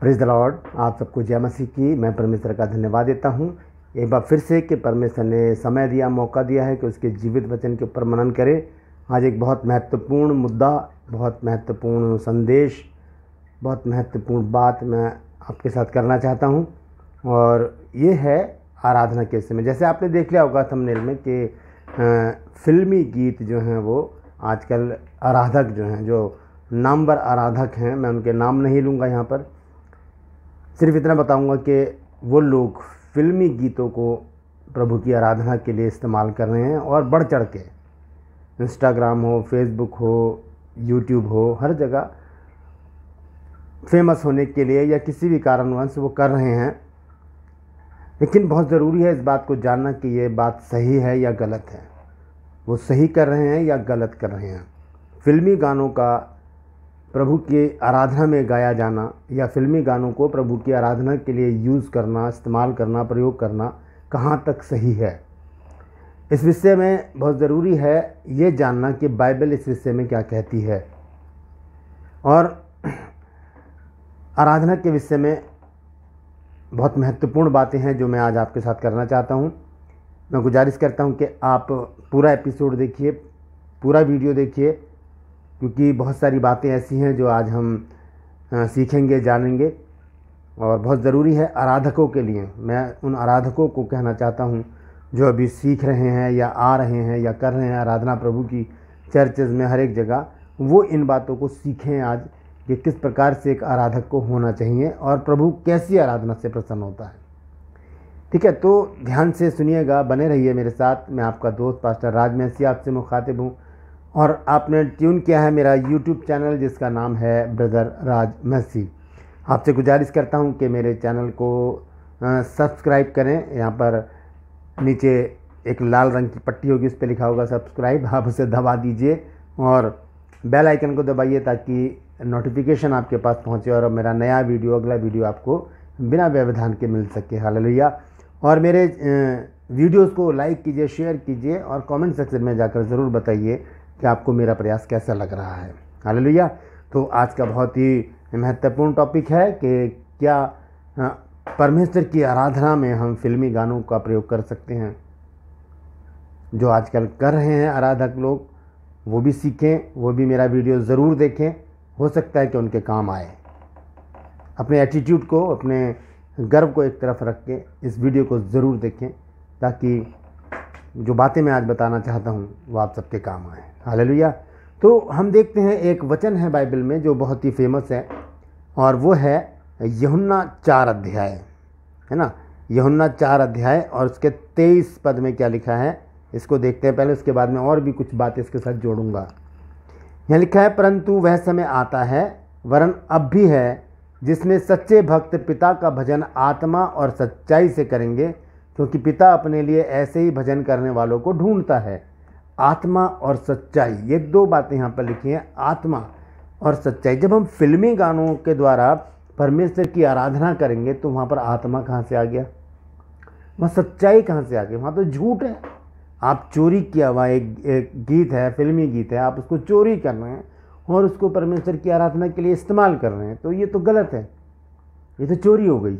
praise the Lord आप सबको जय मसीह की मैं परमेश्वर का धन्यवाद देता हूँ एक बार फिर से कि परमेश्वर ने समय दिया मौका दिया है कि उसके जीवित वचन के ऊपर मनन करें आज एक बहुत महत्वपूर्ण मुद्दा बहुत महत्वपूर्ण संदेश बहुत महत्वपूर्ण बात मैं आपके साथ करना चाहता हूँ और ये है आराधना के समय जैसे आपने देख लिया होगा थंबनेल में कि फिल्मी गीत जो हैं वो आजकल आराधक जो हैं जो नामवर आराधक हैं मैं उनके नाम नहीं लूँगा यहाँ पर सिर्फ इतना बताऊंगा कि वो लोग फिल्मी गीतों को प्रभु की आराधना के लिए इस्तेमाल कर रहे हैं और बढ़ चढ़ के इंस्टाग्राम हो फेसबुक हो यूट्यूब हो हर जगह फेमस होने के लिए या किसी भी कारणवश वो कर रहे हैं लेकिन बहुत ज़रूरी है इस बात को जानना कि ये बात सही है या गलत है वो सही कर रहे हैं या गलत कर रहे हैं फिल्मी गानों का प्रभु के आराधना में गाया जाना या फिल्मी गानों को प्रभु की आराधना के लिए यूज़ करना इस्तेमाल करना प्रयोग करना कहाँ तक सही है इस विषय में बहुत ज़रूरी है ये जानना कि बाइबल इस विषय में क्या कहती है और आराधना के विषय में बहुत महत्वपूर्ण बातें हैं जो मैं आज आपके साथ करना चाहता हूँ मैं गुजारिश करता हूँ कि आप पूरा एपिसोड देखिए पूरा वीडियो देखिए क्योंकि बहुत सारी बातें ऐसी हैं जो आज हम सीखेंगे जानेंगे और बहुत ज़रूरी है आराधकों के लिए मैं उन आराधकों को कहना चाहता हूँ जो अभी सीख रहे हैं या आ रहे हैं या कर रहे हैं आराधना प्रभु की चर्चेज़ में हर एक जगह वो इन बातों को सीखें आज कि किस प्रकार से एक आराधक को होना चाहिए और प्रभु कैसी आराधना से प्रसन्न होता है ठीक है तो ध्यान से सुनिएगा बने रहिए मेरे साथ मैं आपका दोस्त पास्टर राज मैसी आपसे मुखातिब हूँ और आपने ट्यून किया है मेरा यूट्यूब चैनल जिसका नाम है ब्रदर राज मसी आपसे गुजारिश करता हूँ कि मेरे चैनल को सब्सक्राइब करें यहाँ पर नीचे एक लाल रंग की पट्टी होगी उस पर लिखा होगा सब्सक्राइब आप उसे दबा दीजिए और बेल आइकन को दबाइए ताकि नोटिफिकेशन आपके पास पहुँचे और मेरा नया वीडियो अगला वीडियो आपको बिना व्यवधान के मिल सके हाल और मेरे वीडियोस को लाइक कीजिए शेयर कीजिए और कमेंट सेक्शन में जाकर ज़रूर बताइए कि आपको मेरा प्रयास कैसा लग रहा है हाल तो आज का बहुत ही महत्वपूर्ण टॉपिक है कि क्या परमेश्वर की आराधना में हम फिल्मी गानों का प्रयोग कर सकते हैं जो आजकल कर रहे हैं आराधक लोग वो भी सीखें वो भी मेरा वीडियो ज़रूर देखें हो सकता है कि उनके काम आए अपने एटीट्यूड को अपने गर्व को एक तरफ रख के इस वीडियो को ज़रूर देखें ताकि जो बातें मैं आज बताना चाहता हूँ वो आप सबके काम आए लुया तो हम देखते हैं एक वचन है बाइबल में जो बहुत ही फेमस है और वो है यहुन्ना चार अध्याय है ना यहुन्ना चार अध्याय और उसके तेईस पद में क्या लिखा है इसको देखते हैं पहले उसके बाद में और भी कुछ बातें इसके साथ जोड़ूंगा यहाँ लिखा है परंतु वह समय आता है वरन अब भी है जिसमें सच्चे भक्त पिता का भजन आत्मा और सच्चाई से करेंगे क्योंकि पिता अपने लिए ऐसे ही भजन करने वालों को ढूंढता है आत्मा और सच्चाई ये दो बातें यहाँ पर लिखी हैं आत्मा और सच्चाई जब हम फिल्मी गानों के द्वारा परमेश्वर की आराधना करेंगे तो वहाँ पर आत्मा कहाँ से आ गया वहाँ सच्चाई कहाँ से आ गई वहाँ तो झूठ है आप चोरी किया हुआ एक, एक गीत है फिल्मी गीत है आप उसको चोरी कर रहे हैं और उसको परमेश्वर की आराधना के लिए इस्तेमाल कर रहे हैं तो ये तो गलत है ये तो चोरी हो गई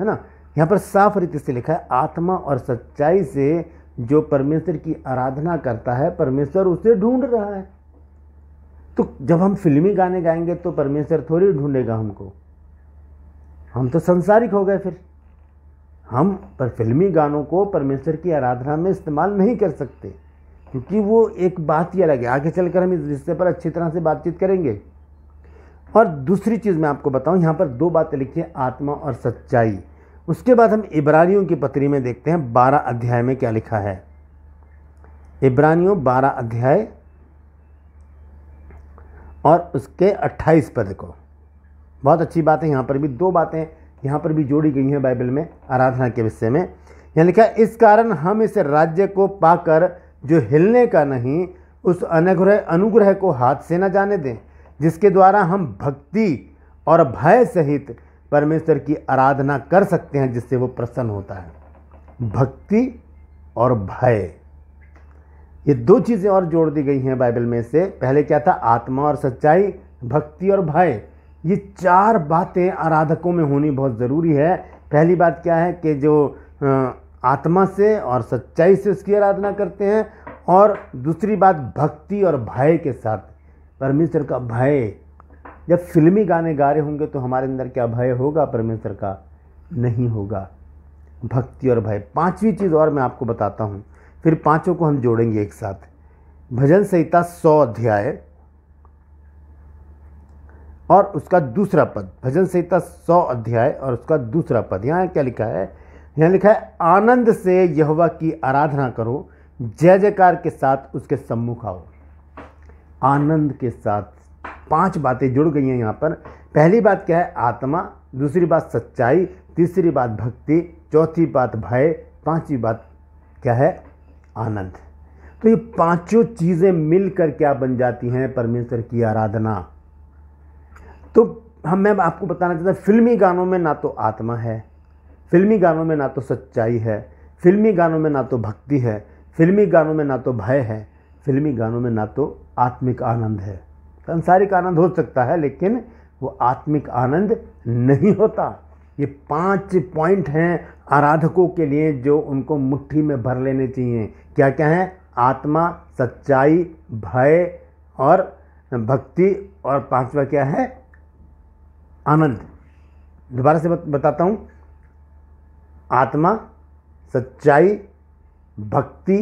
है ना यहाँ पर साफ रीति से लिखा है आत्मा और सच्चाई से जो परमेश्वर की आराधना करता है परमेश्वर उसे ढूंढ रहा है तो जब हम फिल्मी गाने गाएंगे तो परमेश्वर थोड़ी ढूंढेगा हमको हम तो संसारिक हो गए फिर हम पर फिल्मी गानों को परमेश्वर की आराधना में इस्तेमाल नहीं कर सकते क्योंकि वो एक बात ही अलग है आगे चलकर हम इस रिश्ते पर अच्छी तरह से बातचीत करेंगे और दूसरी चीज़ मैं आपको बताऊं यहाँ पर दो बातें लिखी है आत्मा और सच्चाई उसके बाद हम इब्रानियों की पत्री में देखते हैं बारह अध्याय में क्या लिखा है इब्रानियों बारह अध्याय और उसके अट्ठाईस पद को बहुत अच्छी बात है यहाँ पर भी दो बातें यहाँ पर भी जोड़ी गई हैं बाइबल में आराधना के विषय में यहाँ लिखा इस कारण हम इस राज्य को पाकर जो हिलने का नहीं उस अनुग्रह अनुग्रह को हाथ से न जाने दें जिसके द्वारा हम भक्ति और भय सहित परमेश्वर की आराधना कर सकते हैं जिससे वो प्रसन्न होता है भक्ति और भय ये दो चीज़ें और जोड़ दी गई हैं बाइबल में से पहले क्या था आत्मा और सच्चाई भक्ति और भय ये चार बातें आराधकों में होनी बहुत ज़रूरी है पहली बात क्या है कि जो आत्मा से और सच्चाई से उसकी आराधना करते हैं और दूसरी बात भक्ति और भय के साथ परमेश्वर का भय जब फिल्मी गाने गा रहे होंगे तो हमारे अंदर क्या भय होगा परमेश्वर का नहीं होगा भक्ति और भय पांचवी चीज़ और मैं आपको बताता हूँ फिर पांचों को हम जोड़ेंगे एक साथ भजन संहिता सौ अध्याय और उसका दूसरा पद भजन संहिता सौ अध्याय और उसका दूसरा पद यहाँ क्या लिखा है यहाँ लिखा है आनंद से यहवा की आराधना करो जय जयकार के साथ उसके सम्मुख आओ आनंद के साथ पांच बातें जुड़ गई हैं यहाँ पर पहली बात क्या है आत्मा दूसरी बात सच्चाई तीसरी बात भक्ति चौथी बात भय पांचवी बात क्या है आनंद तो ये पांचों चीज़ें मिलकर क्या बन जाती हैं परमेश्वर की आराधना तो हम मैं आपको बताना चाहता हूँ फिल्मी गानों में ना तो आत्मा है फिल्मी गानों में ना तो सच्चाई है फिल्मी गानों में ना तो भक्ति है फिल्मी गानों में ना तो भय है फिल्मी गानों में ना तो आत्मिक आनंद है सांसारिक आनंद हो सकता है लेकिन वो आत्मिक आनंद नहीं होता ये पांच पॉइंट हैं आराधकों के लिए जो उनको मुट्ठी में भर लेने चाहिए क्या क्या हैं आत्मा सच्चाई भय और भक्ति और पांचवा क्या है आनंद दोबारा से बताता हूँ आत्मा सच्चाई भक्ति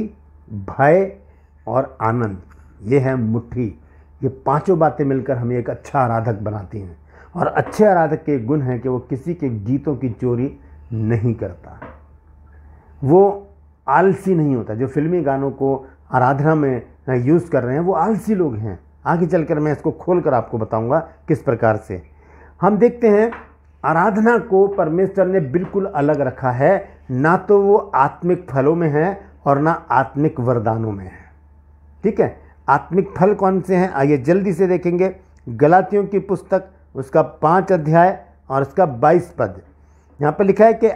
भय और आनंद ये है मुट्ठी ये पांचों बातें मिलकर हमें एक अच्छा आराधक बनाती हैं और अच्छे आराधक के गुण हैं कि वो किसी के गीतों की चोरी नहीं करता वो आलसी नहीं होता जो फिल्मी गानों को आराधना में यूज़ कर रहे हैं वो आलसी लोग हैं आगे चलकर मैं इसको खोल कर आपको बताऊंगा किस प्रकार से हम देखते हैं आराधना को परमेश्वर ने बिल्कुल अलग रखा है ना तो वो आत्मिक फलों में है और ना आत्मिक वरदानों में है ठीक है आत्मिक फल कौन से हैं आइए जल्दी से देखेंगे गलातियों की पुस्तक उसका पाँच अध्याय और उसका बाईस पद यहाँ पर लिखा है कि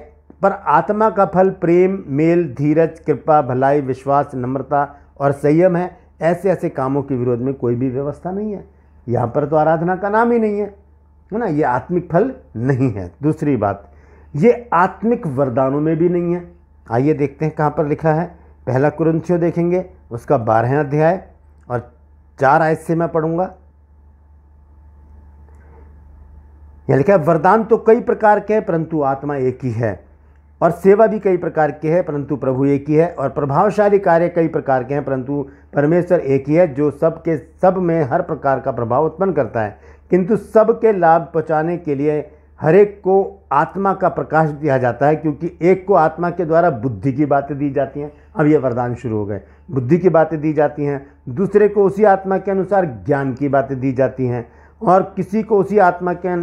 पर आत्मा का फल प्रेम मेल धीरज कृपा भलाई विश्वास नम्रता और संयम है ऐसे ऐसे कामों के विरोध में कोई भी व्यवस्था नहीं है यहाँ पर तो आराधना का नाम ही नहीं है है ना ये आत्मिक फल नहीं है दूसरी बात ये आत्मिक वरदानों में भी नहीं है आइए देखते हैं कहाँ पर लिखा है पहला कुरंथियों देखेंगे उसका बारह अध्याय और चार आयत से मैं पढ़ूंगा यह लिखा है वरदान तो कई प्रकार के हैं परंतु आत्मा एक ही है और सेवा भी कई प्रकार की है परंतु प्रभु एक ही है और प्रभावशाली कार्य कई प्रकार के हैं परंतु परमेश्वर एक ही है जो सबके सब में हर प्रकार का प्रभाव उत्पन्न करता है किंतु सब के लाभ पहुँचाने के लिए हरेक को आत्मा का प्रकाश दिया जाता है क्योंकि एक को आत्मा के द्वारा बुद्धि की बातें दी जाती हैं अब ये वरदान शुरू हो गए बुद्धि की बातें दी जाती हैं दूसरे को उसी आत्मा के अनुसार ज्ञान की बातें दी जाती हैं और किसी को उसी आत्मा के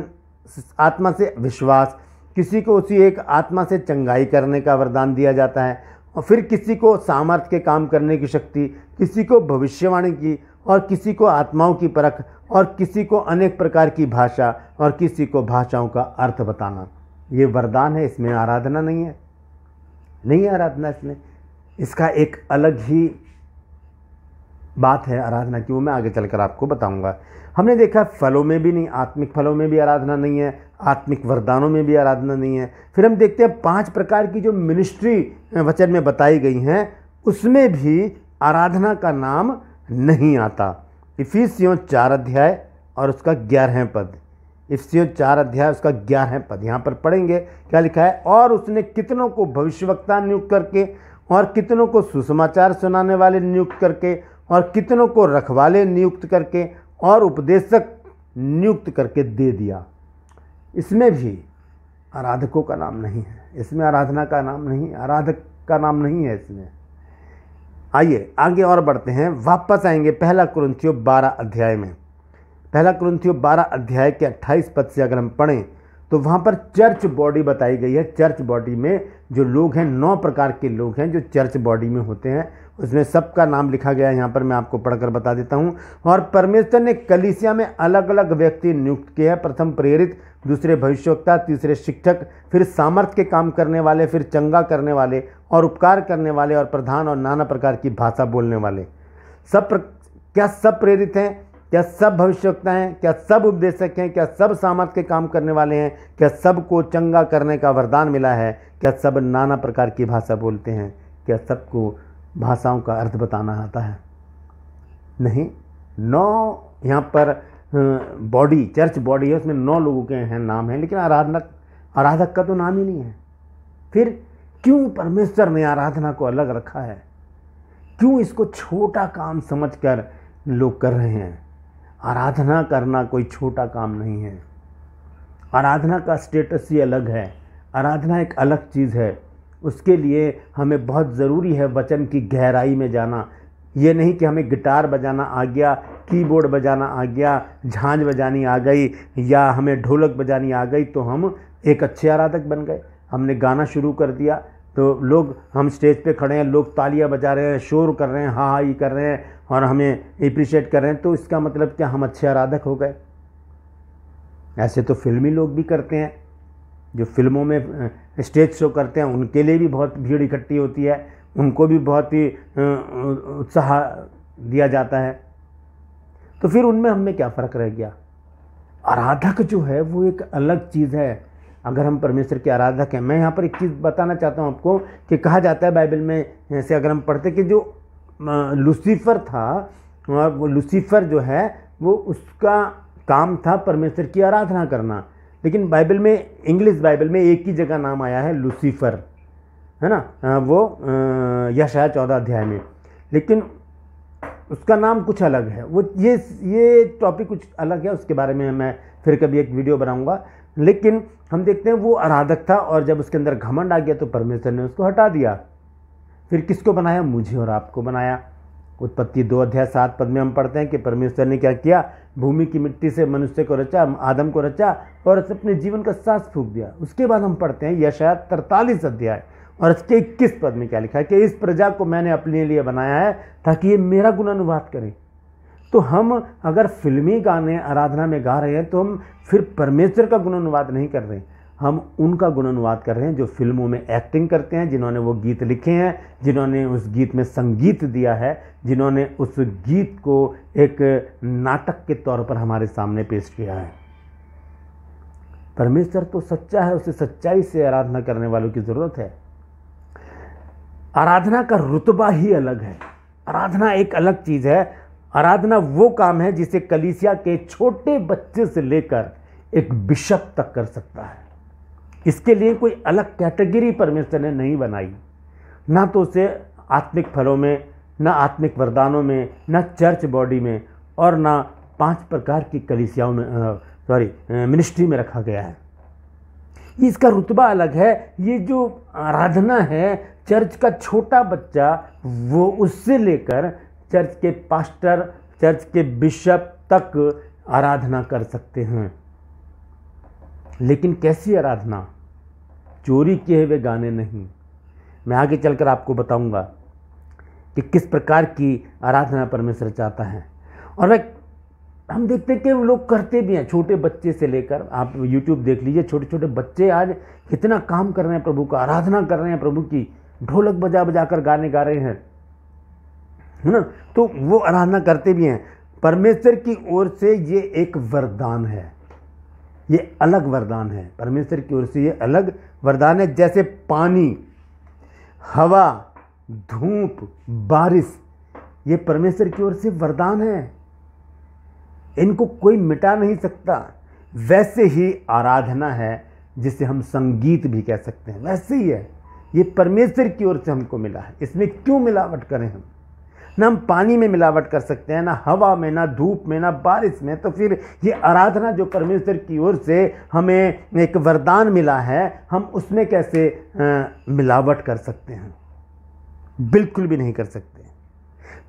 आत्मा से विश्वास किसी को उसी एक आत्मा से चंगाई करने का वरदान दिया जाता है और फिर किसी को सामर्थ्य के काम करने की शक्ति किसी को भविष्यवाणी की और किसी को आत्माओं की परख और किसी को अनेक प्रकार की भाषा और किसी को भाषाओं का अर्थ बताना ये वरदान है इसमें आराधना नहीं है नहीं आराधना इसमें इसका एक अलग ही बात है आराधना की वो मैं आगे चलकर आपको बताऊंगा हमने देखा फलों में भी नहीं आत्मिक फलों में भी आराधना नहीं है आत्मिक वरदानों में भी आराधना नहीं है फिर हम देखते हैं पांच प्रकार की जो मिनिस्ट्री वचन में बताई गई हैं उसमें भी आराधना का नाम नहीं आता इफिसियों चार अध्याय और उसका ग्यारह पद इफसियों चार अध्याय उसका ग्यारह पद यहाँ पर पढ़ेंगे क्या लिखा है और उसने कितनों को भविष्यवक्ता नियुक्त करके और कितनों को सुसमाचार सुनाने वाले नियुक्त करके और कितनों को रखवाले नियुक्त करके और उपदेशक नियुक्त करके दे दिया इसमें भी आराधकों का नाम नहीं है इसमें आराधना का नाम नहीं आराधक का नाम नहीं है इसमें आइए आगे और बढ़ते हैं वापस आएंगे पहला क्रंथियो बारह अध्याय में पहला क्रंथियो बारह अध्याय के अट्ठाईस पद से अगर हम पढ़ें तो वहाँ पर चर्च बॉडी बताई गई है चर्च बॉडी में जो लोग हैं नौ प्रकार के लोग हैं जो चर्च बॉडी में होते हैं उसमें सबका नाम लिखा गया है यहाँ पर मैं आपको पढ़कर बता देता हूँ और परमेश्वर ने कलिसिया में अलग अलग व्यक्ति नियुक्त किए हैं प्रथम प्रेरित दूसरे भविष्यवक्ता तीसरे शिक्षक फिर सामर्थ्य के काम करने वाले फिर चंगा करने वाले और उपकार करने वाले और प्रधान और नाना प्रकार की भाषा बोलने वाले सब प्र... क्या सब प्रेरित हैं क्या सब भविष्यवक्ता हैं क्या सब उपदेशक हैं क्या सब सामर्थ्य के काम करने वाले हैं क्या सबको चंगा करने का वरदान मिला है क्या सब नाना प्रकार की भाषा बोलते हैं क्या सबको भाषाओं का अर्थ बताना आता है नहीं नौ यहाँ पर बॉडी चर्च बॉडी है उसमें नौ लोगों के हैं नाम हैं लेकिन आराधना आराधक का तो नाम ही नहीं है फिर क्यों परमेश्वर ने आराधना को अलग रखा है क्यों इसको छोटा काम समझकर लोग कर रहे हैं आराधना करना कोई छोटा काम नहीं है आराधना का स्टेटस ही अलग है आराधना एक अलग चीज़ है उसके लिए हमें बहुत ज़रूरी है वचन की गहराई में जाना ये नहीं कि हमें गिटार बजाना आ गया कीबोर्ड बजाना आ गया झांझ बजानी आ गई या हमें ढोलक बजानी आ गई तो हम एक अच्छे आराधक बन गए हमने गाना शुरू कर दिया तो लोग हम स्टेज पे खड़े हैं लोग तालियां बजा रहे हैं शोर कर रहे हैं हा हा ही कर रहे हैं और हमें अप्रिशिएट कर रहे हैं तो इसका मतलब क्या हम अच्छे आराधक हो गए ऐसे तो फिल्मी लोग भी करते हैं जो फिल्मों में स्टेज शो करते हैं उनके लिए भी बहुत भीड़ इकट्ठी होती है उनको भी बहुत ही उत्साह दिया जाता है तो फिर उनमें हमें क्या फ़र्क रह गया आराधक जो है वो एक अलग चीज़ है अगर हम परमेश्वर के आराधक हैं मैं यहाँ पर एक चीज़ बताना चाहता हूँ आपको कि कहा जाता है बाइबल में ऐसे अगर हम पढ़ते कि जो लूसीफर था और वो लूसीफर जो है वो उसका काम था परमेश्वर की आराधना करना लेकिन बाइबल में इंग्लिश बाइबल में एक ही जगह नाम आया है लूसीफर है ना वो यशाया चौदह अध्याय में लेकिन उसका नाम कुछ अलग है वो ये ये टॉपिक कुछ अलग है उसके बारे में मैं फिर कभी एक वीडियो बनाऊंगा लेकिन हम देखते हैं वो आराधक था और जब उसके अंदर घमंड आ गया तो परमेश्वर ने उसको हटा दिया फिर किसको बनाया मुझे और आपको बनाया उत्पत्ति दो अध्याय सात पद में हम पढ़ते हैं कि परमेश्वर ने क्या किया भूमि की मिट्टी से मनुष्य को रचा आदम को रचा और अपने जीवन का सांस फूक दिया उसके बाद हम पढ़ते हैं यशाया तरतालीस अध्याय और इसके इक्कीस पद में क्या लिखा है कि इस प्रजा को मैंने अपने लिए बनाया है ताकि ये मेरा गुण अनुवाद करें तो हम अगर फिल्मी गाने आराधना में गा रहे हैं तो हम फिर परमेश्वर का गुण अनुवाद नहीं कर रहे हैं हम उनका गुणानुवाद कर रहे हैं जो फिल्मों में एक्टिंग करते हैं जिन्होंने वो गीत लिखे हैं जिन्होंने उस गीत में संगीत दिया है जिन्होंने उस गीत को एक नाटक के तौर पर हमारे सामने पेश किया है परमेश्वर तो सच्चा है उसे सच्चाई से आराधना करने वालों की ज़रूरत है आराधना का रुतबा ही अलग है आराधना एक अलग चीज़ है आराधना वो काम है जिसे कलीसिया के छोटे बच्चे से लेकर एक बिशप तक कर सकता है इसके लिए कोई अलग कैटेगरी परमेश्वर ने नहीं बनाई ना तो उसे आत्मिक फलों में ना आत्मिक वरदानों में ना चर्च बॉडी में और ना पांच प्रकार की कलिसियाओं में सॉरी मिनिस्ट्री में रखा गया है इसका रुतबा अलग है ये जो आराधना है चर्च का छोटा बच्चा वो उससे लेकर चर्च के पास्टर चर्च के बिशप तक आराधना कर सकते हैं लेकिन कैसी आराधना चोरी किए हुए गाने नहीं मैं आगे चलकर आपको बताऊंगा कि किस प्रकार की आराधना परमेश्वर चाहता है और वह हम देखते हैं कि वो लोग करते भी हैं छोटे बच्चे से लेकर आप YouTube देख लीजिए छोटे छोटे बच्चे आज कितना काम कर रहे हैं प्रभु का आराधना कर रहे हैं प्रभु की ढोलक बजा बजा कर गाने गा रहे हैं है ना तो वो आराधना करते भी हैं परमेश्वर की ओर से ये एक वरदान है ये अलग वरदान है परमेश्वर की ओर से ये अलग वरदान है जैसे पानी हवा धूप बारिश ये परमेश्वर की ओर से वरदान है इनको कोई मिटा नहीं सकता वैसे ही आराधना है जिसे हम संगीत भी कह सकते हैं वैसे ही है ये परमेश्वर की ओर से हमको मिला है इसमें क्यों मिलावट करें हम ना हम पानी में मिलावट कर सकते हैं ना हवा में ना धूप में ना बारिश में तो फिर ये आराधना जो परमेश्वर की ओर से हमें एक वरदान मिला है हम उसमें कैसे आ, मिलावट कर सकते हैं बिल्कुल भी नहीं कर सकते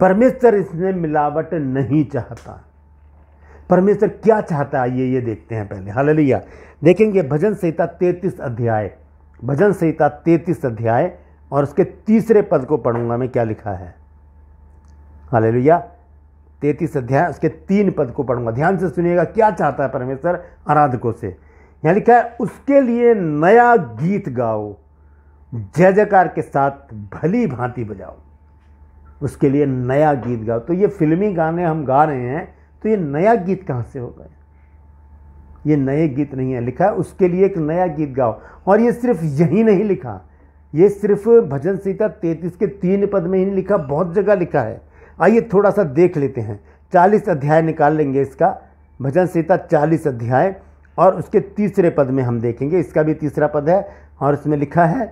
परमेश्वर इसमें मिलावट नहीं चाहता परमेश्वर क्या चाहता है ये ये देखते हैं पहले हाल देखेंगे भजन संहिता तैतीस अध्याय भजन संहिता तैतीस अध्याय और उसके तीसरे पद को पढ़ूंगा मैं क्या लिखा है हाल हालेलुया तैतीस अध्याय उसके तीन पद को पढ़ूंगा ध्यान से सुनिएगा क्या चाहता है परमेश्वर आराधकों से यहाँ लिखा है उसके लिए नया गीत गाओ जय जयकार के साथ भली भांति बजाओ उसके लिए नया गीत गाओ तो ये फिल्मी गाने हम गा रहे हैं तो ये नया गीत कहाँ से होगा ये नए गीत नहीं है लिखा है उसके लिए एक नया गीत गाओ और ये सिर्फ यही नहीं लिखा ये सिर्फ भजन सीता तैतीस के तीन पद में ही नहीं लिखा बहुत जगह लिखा है आइए थोड़ा सा देख लेते हैं चालीस अध्याय निकाल लेंगे इसका भजन सीता चालीस अध्याय और उसके तीसरे पद में हम देखेंगे इसका भी तीसरा पद है और उसमें लिखा है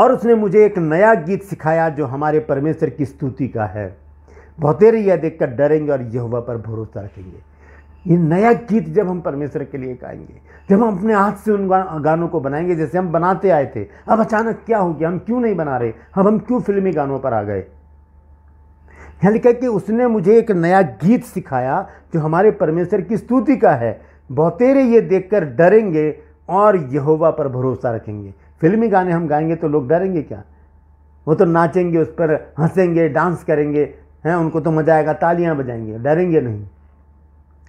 और उसने मुझे एक नया गीत सिखाया जो हमारे परमेश्वर की स्तुति का है बहुतेरे यह देखकर डरेंगे और यहुवा पर भरोसा रखेंगे ये नया गीत जब हम परमेश्वर के लिए गाएंगे जब हम अपने हाथ से उन गानों को बनाएंगे जैसे हम बनाते आए थे अब अचानक क्या हो गया हम क्यों नहीं बना रहे अब हम क्यों फिल्मी गानों पर आ गए यहाँ लिखा कि उसने मुझे एक नया गीत सिखाया जो हमारे परमेश्वर की स्तुति का है बहुतेरे ये देखकर डरेंगे और यहोवा पर भरोसा रखेंगे फिल्मी गाने हम गाएंगे तो लोग डरेंगे क्या वो तो नाचेंगे उस पर हंसेंगे डांस करेंगे हैं उनको तो मजा आएगा तालियां बजाएंगे डरेंगे नहीं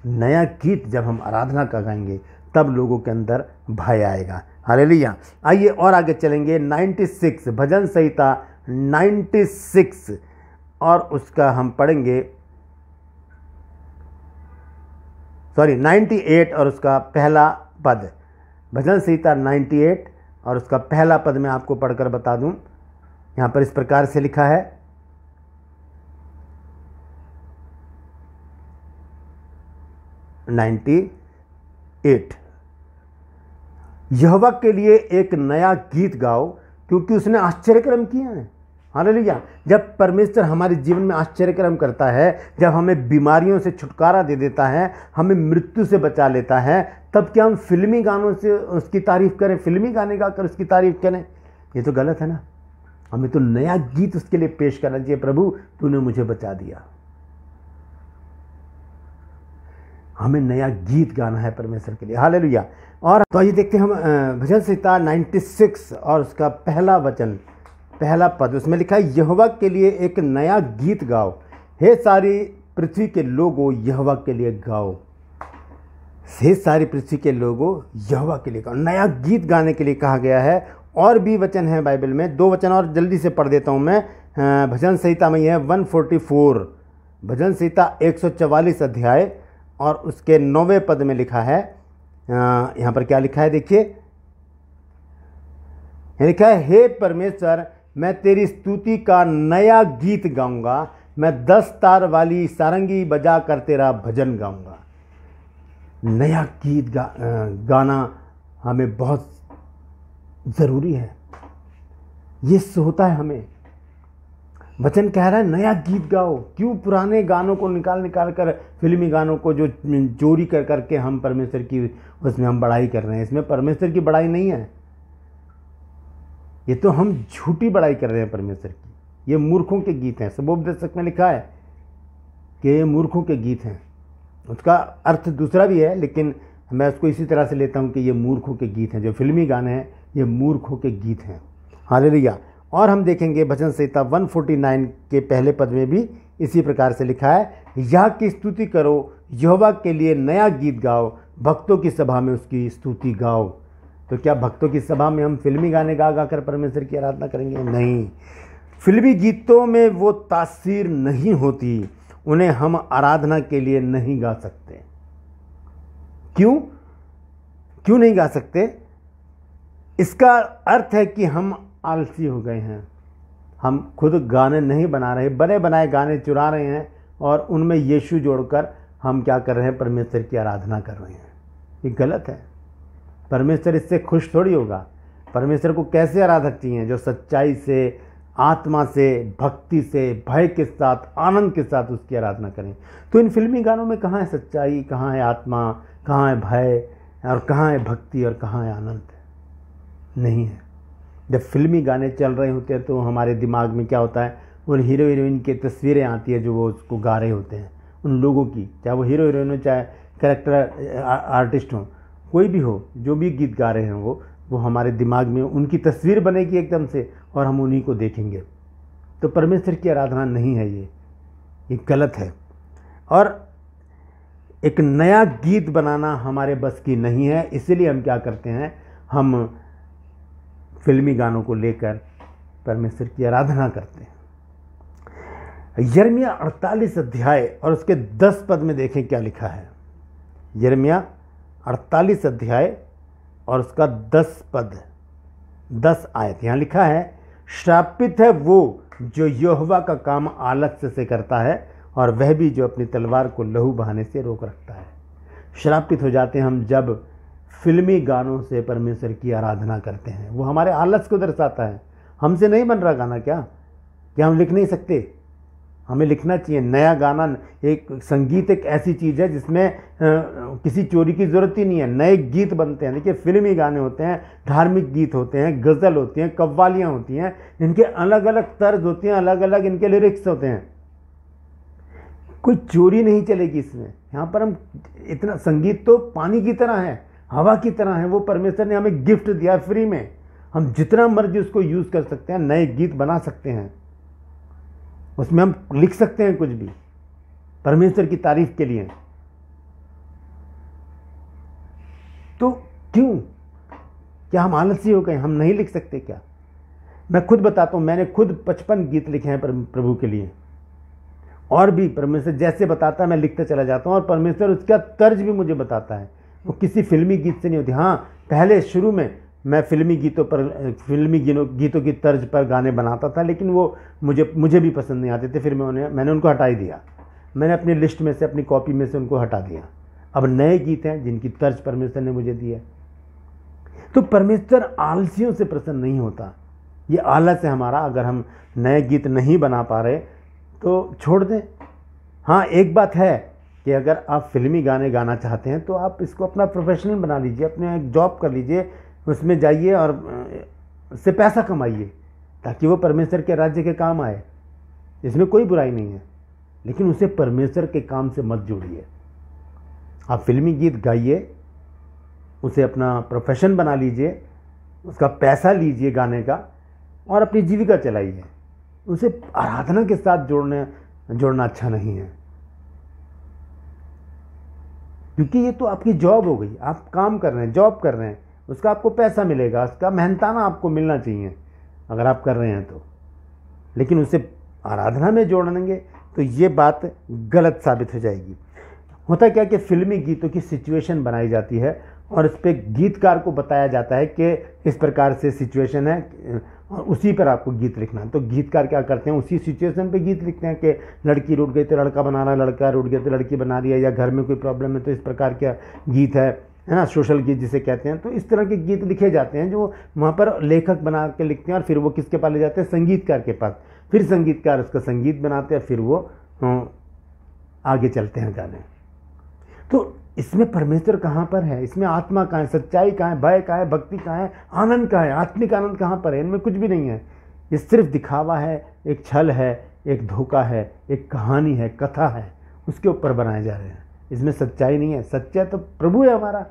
नया गीत जब हम आराधना का गाएंगे तब लोगों के अंदर भय आएगा लिया आइए और आगे चलेंगे 96 भजन संहिता 96 और उसका हम पढ़ेंगे सॉरी 98 और उसका पहला पद भजन संहिता 98 और उसका पहला पद मैं आपको पढ़कर बता दूं यहाँ पर इस प्रकार से लिखा है 98 एट यहवा के लिए एक नया गीत गाओ क्योंकि उसने आश्चर्यक्रम किए हैं लिया जब परमेश्वर हमारे जीवन में आश्चर्यक्रम करता है जब हमें बीमारियों से छुटकारा दे देता है हमें मृत्यु से बचा लेता है तब क्या हम फिल्मी गानों से उसकी तारीफ़ करें फिल्मी गाने गा कर उसकी तारीफ़ करें ये तो गलत है ना हमें तो नया गीत उसके लिए पेश करना चाहिए प्रभु तूने मुझे बचा दिया हमें नया गीत गाना है परमेश्वर के लिए हाल और तो ये देखते हैं हम भजन सीता 96 और उसका पहला वचन पहला पद उसमें लिखा है यहवा के लिए एक नया गीत गाओ हे सारी पृथ्वी के लोगों यहवा के लिए गाओ हे सारी पृथ्वी के लोगों यहवा के लिए गाओ नया गीत गाने के लिए कहा गया है और भी वचन है बाइबल में दो वचन और जल्दी से पढ़ देता हूँ मैं भजन संहिता में यह है वन भजन संहिता एक अध्याय और उसके नौवे पद में लिखा है यहाँ पर क्या लिखा है देखिए लिखा है हे परमेश्वर मैं तेरी स्तुति का नया गीत गाऊंगा मैं दस तार वाली सारंगी बजा कर तेरा भजन गाऊंगा नया गीत गा, गाना हमें बहुत ज़रूरी है ये होता है हमें वचन कह रहा है नया गीत गाओ क्यों पुराने गानों को निकाल निकाल कर फिल्मी गानों को जो चोरी कर करके हम परमेश्वर की उसमें हम बड़ाई कर रहे हैं इसमें परमेश्वर की बड़ाई नहीं है ये तो हम झूठी बड़ाई कर रहे हैं परमेश्वर की ये मूर्खों के गीत हैं सबोपदेशक में लिखा है कि ये मूर्खों के गीत हैं उसका अर्थ दूसरा भी है लेकिन मैं उसको इसी तरह से लेता हूँ कि ये मूर्खों के गीत हैं जो फिल्मी गाने हैं ये मूर्खों के गीत हैं हाल और हम देखेंगे भजन संहिता 149 के पहले पद में भी इसी प्रकार से लिखा है यह की स्तुति करो यहोवा के लिए नया गीत गाओ भक्तों की सभा में उसकी स्तुति गाओ तो क्या भक्तों की सभा में हम फिल्मी गाने गा गा कर परमेश्वर की आराधना करेंगे नहीं फिल्मी गीतों में वो तासीर नहीं होती उन्हें हम आराधना के लिए नहीं गा सकते क्यों क्यों नहीं गा सकते इसका अर्थ है कि हम आलसी हो गए हैं हम खुद गाने नहीं बना रहे बने बनाए गाने चुरा रहे हैं और उनमें यीशु जोड़कर हम क्या कर रहे हैं परमेश्वर की आराधना कर रहे हैं ये गलत है परमेश्वर इससे खुश थोड़ी होगा परमेश्वर को कैसे आराधक चाहिए जो सच्चाई से आत्मा से भक्ति से भय के साथ आनंद के साथ उसकी आराधना करें तो इन फिल्मी गानों में कहाँ है सच्चाई कहाँ है आत्मा कहाँ है भय और कहाँ है भक्ति और कहाँ है आनंद नहीं है जब फिल्मी गाने चल रहे होते हैं तो हमारे दिमाग में क्या होता है उन हीरो हीरोइन की तस्वीरें आती है जो वो उसको गा रहे होते हैं उन लोगों की चाहे वो हीरो हीरोइन हो चाहे करेक्टर आर्टिस्ट हों कोई भी हो जो भी गीत गा रहे हैं वो वो हमारे दिमाग में उनकी तस्वीर बनेगी एकदम से और हम उन्हीं को देखेंगे तो परमेश्वर की आराधना नहीं है ये ये गलत है और एक नया गीत बनाना हमारे बस की नहीं है इसीलिए हम क्या करते हैं हम फिल्मी गानों को लेकर परमेश्वर की आराधना करते हैं यरमिया अड़तालीस अध्याय और उसके दस पद में देखें क्या लिखा है यरमिया अड़तालीस अध्याय और उसका दस पद दस आयत यहाँ लिखा है श्रापित है वो जो योहवा का काम आलस्य से करता है और वह भी जो अपनी तलवार को लहू बहाने से रोक रखता है श्रापित हो जाते हैं हम जब फिल्मी गानों से परमेश्वर की आराधना करते हैं वो हमारे आलस को दर्शाता है हमसे नहीं बन रहा गाना क्या क्या हम लिख नहीं सकते हमें लिखना चाहिए नया गाना एक संगीत एक ऐसी चीज़ है जिसमें किसी चोरी की ज़रूरत ही नहीं है नए गीत बनते हैं देखिए फिल्मी गाने होते हैं धार्मिक गीत होते हैं गज़ल होती हैं कव्वालियाँ होती हैं इनके अलग अलग तर्ज होती हैं अलग अलग इनके लिरिक्स होते हैं कोई चोरी नहीं चलेगी इसमें यहाँ पर हम इतना संगीत तो पानी की तरह है हवा की तरह है वो परमेश्वर ने हमें गिफ्ट दिया फ्री में हम जितना मर्जी उसको यूज़ कर सकते हैं नए गीत बना सकते हैं उसमें हम लिख सकते हैं कुछ भी परमेश्वर की तारीफ के लिए तो क्यों क्या हम आलसी हो गए हम नहीं लिख सकते क्या मैं खुद बताता हूँ मैंने खुद पचपन गीत लिखे हैं प्रभु के लिए और भी परमेश्वर जैसे बताता है मैं लिखते चला जाता हूँ और परमेश्वर उसका तर्ज भी मुझे बताता है वो किसी फिल्मी गीत से नहीं होती हाँ पहले शुरू में मैं फिल्मी गीतों पर फिल्मी गीतों की तर्ज पर गाने बनाता था लेकिन वो मुझे मुझे भी पसंद नहीं आते थे फिर मैं उन्हें मैंने उनको हटा ही दिया मैंने अपनी लिस्ट में से अपनी कॉपी में से उनको हटा दिया अब नए गीत हैं जिनकी तर्ज परमेश्वर ने मुझे दी है तो परमेश्वर आलसियों से प्रसन्न नहीं होता ये आलस है हमारा अगर हम नए गीत नहीं बना पा रहे तो छोड़ दें हाँ एक बात है कि अगर आप फिल्मी गाने गाना चाहते हैं तो आप इसको अपना प्रोफेशनल बना लीजिए अपने एक जॉब कर लीजिए उसमें जाइए और उससे पैसा कमाइए ताकि वो परमेश्वर के राज्य के काम आए इसमें कोई बुराई नहीं है लेकिन उसे परमेश्वर के काम से मत जोड़िए आप फिल्मी गीत गाइए उसे अपना प्रोफेशन बना लीजिए उसका पैसा लीजिए गाने का और अपनी जीविका चलाइए उसे आराधना के साथ जोड़ने जोड़ना अच्छा नहीं है क्योंकि ये तो आपकी जॉब हो गई आप काम कर रहे हैं जॉब कर रहे हैं उसका आपको पैसा मिलेगा उसका मेहनताना आपको मिलना चाहिए अगर आप कर रहे हैं तो लेकिन उसे आराधना में जोड़ेंगे तो ये बात गलत साबित हो जाएगी होता क्या कि फिल्मी गीतों की सिचुएशन बनाई जाती है और इस पर गीतकार को बताया जाता है कि इस प्रकार से सिचुएशन है और उसी पर आपको गीत लिखना है तो गीतकार क्या करते हैं उसी सिचुएशन पे गीत लिखते हैं कि लड़की रुट गई तो लड़का बना रहा है लड़का रुट गया तो लड़की बना रही है या घर में कोई प्रॉब्लम है तो इस प्रकार का गीत है है ना सोशल गीत जिसे कहते हैं तो इस तरह के गीत लिखे जाते हैं जो वहाँ पर लेखक बना के लिखते हैं और फिर वो किसके पास ले जाते हैं संगीतकार के पास फिर संगीतकार उसका संगीत बनाते हैं और फिर वो आगे चलते हैं गाने तो इसमें परमेश्वर कहाँ पर है इसमें आत्मा कहाँ है सच्चाई कहाँ है भय कहाँ है भक्ति कहाँ है आनंद कहाँ है आत्मिक आनंद कहाँ पर है इनमें कुछ भी नहीं है ये सिर्फ दिखावा है एक छल है एक धोखा है एक कहानी है कथा है उसके ऊपर बनाए जा रहे हैं इसमें सच्चाई नहीं है सच्चा तो प्रभु है हमारा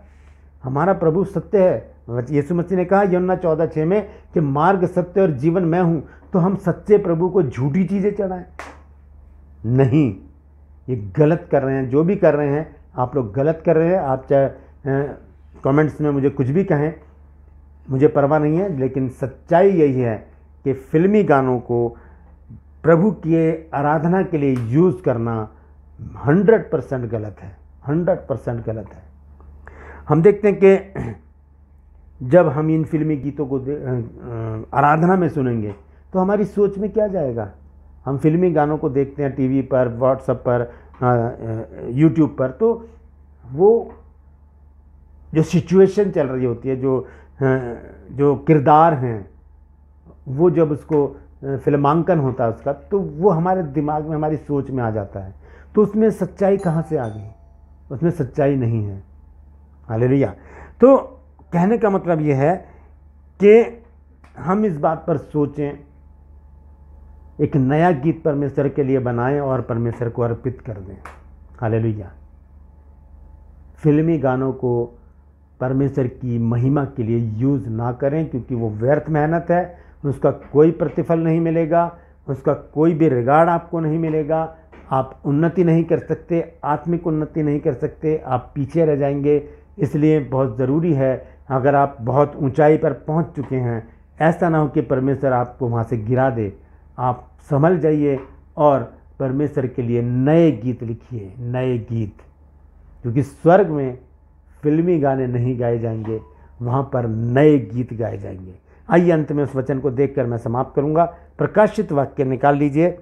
हमारा प्रभु सत्य है यीशु मसीह ने कहा यमुना चौदह छः में कि मार्ग सत्य और जीवन मैं हूँ तो हम सच्चे प्रभु को झूठी चीज़ें चढ़ाएं नहीं ये गलत कर रहे हैं जो भी कर रहे हैं आप लोग गलत कर रहे हैं आप चाहे कमेंट्स में मुझे कुछ भी कहें मुझे परवाह नहीं है लेकिन सच्चाई यही है कि फिल्मी गानों को प्रभु के आराधना के लिए यूज़ करना हंड्रेड परसेंट गलत है हंड्रेड परसेंट गलत है हम देखते हैं कि जब हम इन फिल्मी गीतों को अं, अं, आराधना में सुनेंगे तो हमारी सोच में क्या जाएगा हम फिल्मी गानों को देखते हैं टीवी पर व्हाट्सएप पर यूट्यूब पर तो वो जो सिचुएशन चल रही होती है जो जो किरदार हैं वो जब उसको फिल्मांकन होता है उसका तो वो हमारे दिमाग में हमारी सोच में आ जाता है तो उसमें सच्चाई कहाँ से आ गई उसमें सच्चाई नहीं है हालेलुया तो कहने का मतलब ये है कि हम इस बात पर सोचें एक नया गीत परमेश्वर के लिए बनाएं और परमेश्वर को अर्पित कर दें हालेलुया फिल्मी गानों को परमेश्वर की महिमा के लिए यूज़ ना करें क्योंकि वो व्यर्थ मेहनत है उसका कोई प्रतिफल नहीं मिलेगा उसका कोई भी रिगार्ड आपको नहीं मिलेगा आप उन्नति नहीं कर सकते आत्मिक उन्नति नहीं कर सकते आप पीछे रह जाएंगे इसलिए बहुत ज़रूरी है अगर आप बहुत ऊंचाई पर पहुंच चुके हैं ऐसा ना हो कि परमेश्वर आपको वहाँ से गिरा दे आप संभल जाइए और परमेश्वर के लिए नए गीत लिखिए नए गीत क्योंकि स्वर्ग में फिल्मी गाने नहीं गाए जाएंगे वहाँ पर नए गीत गाए जाएंगे आइए अंत में उस वचन को देखकर मैं समाप्त करूँगा प्रकाशित वाक्य निकाल लीजिए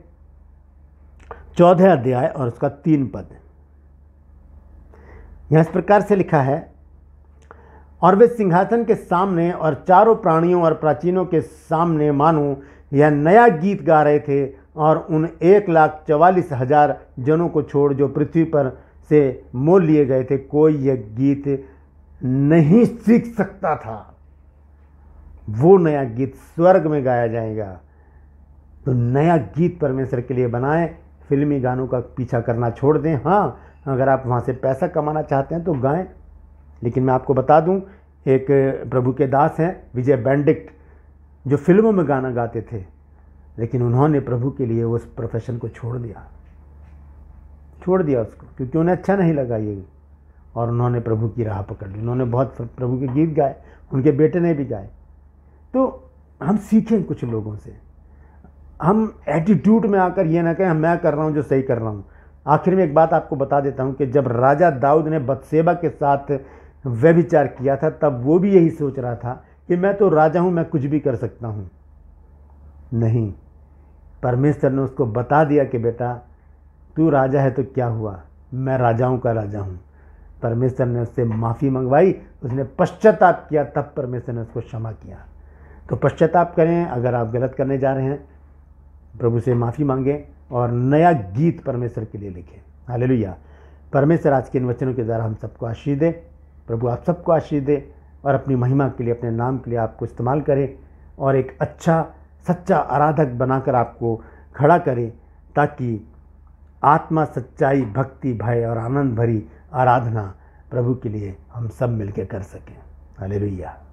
चौदह अध्याय और उसका तीन पद यहाँ इस प्रकार से लिखा है और वे सिंहासन के सामने और चारों प्राणियों और प्राचीनों के सामने मानो यह नया गीत गा रहे थे और उन एक लाख चवालीस हजार जनों को छोड़ जो पृथ्वी पर से मोल लिए गए थे कोई यह गीत नहीं सीख सकता था वो नया गीत स्वर्ग में गाया जाएगा तो नया गीत परमेश्वर के लिए बनाएं फिल्मी गानों का पीछा करना छोड़ दें हाँ अगर आप वहाँ से पैसा कमाना चाहते हैं तो गाएं लेकिन मैं आपको बता दूं एक प्रभु के दास हैं विजय बेंडिक्ट जो फिल्मों में गाना गाते थे लेकिन उन्होंने प्रभु के लिए उस प्रोफेशन को छोड़ दिया छोड़ दिया उसको क्योंकि उन्हें अच्छा नहीं लगा ये और उन्होंने प्रभु की राह पकड़ ली उन्होंने बहुत प्रभु के गीत गाए उनके बेटे ने भी गाए तो हम सीखें कुछ लोगों से हम एटीट्यूड में आकर ये ना कहें हाँ, मैं कर रहा हूँ जो सही कर रहा हूँ आखिर में एक बात आपको बता देता हूँ कि जब राजा दाऊद ने बदसेबा के साथ व्यभिचार किया था तब वो भी यही सोच रहा था कि मैं तो राजा हूं मैं कुछ भी कर सकता हूं नहीं परमेश्वर ने उसको बता दिया कि बेटा तू राजा है तो क्या हुआ मैं राजाओं का राजा हूं परमेश्वर ने उससे माफ़ी मंगवाई उसने पश्चाताप किया तब परमेश्वर ने उसको क्षमा किया तो पश्चाताप करें अगर आप गलत करने जा रहे हैं प्रभु से माफ़ी मांगें और नया गीत परमेश्वर के लिए लिखें हालेलुया परमेश्वर आज के इन वचनों के द्वारा हम सबको आशीष दे प्रभु आप सबको आशीष दे और अपनी महिमा के लिए अपने नाम के लिए आपको इस्तेमाल करें और एक अच्छा सच्चा आराधक बनाकर आपको खड़ा करें ताकि आत्मा सच्चाई भक्ति भय और आनंद भरी आराधना प्रभु के लिए हम सब मिलकर कर सकें भैया